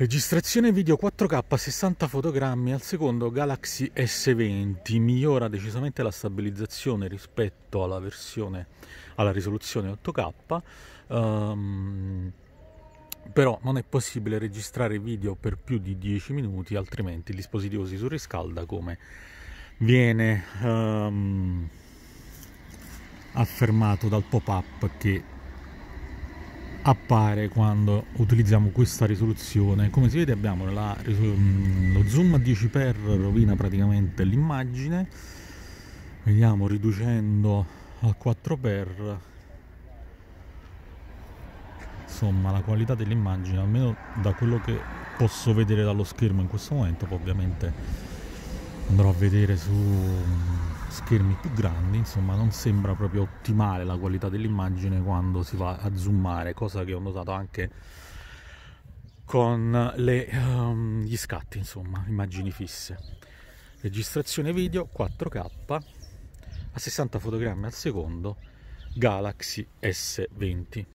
Registrazione video 4K 60 fotogrammi al secondo Galaxy S20 migliora decisamente la stabilizzazione rispetto alla versione alla risoluzione 8K um, ehm, però non è possibile registrare video per più di 10 minuti altrimenti il dispositivo si surriscalda come viene um, affermato dal pop-up che appare quando utilizziamo questa risoluzione come si vede abbiamo la, mm, lo zoom a 10x rovina praticamente l'immagine vediamo riducendo a 4x insomma la qualità dell'immagine almeno da quello che posso vedere dallo schermo in questo momento poi ovviamente andrò a vedere su schermi più grandi insomma non sembra proprio ottimale la qualità dell'immagine quando si va a zoomare cosa che ho notato anche con le, um, gli scatti insomma immagini fisse registrazione video 4k a 60 fotogrammi al secondo Galaxy S20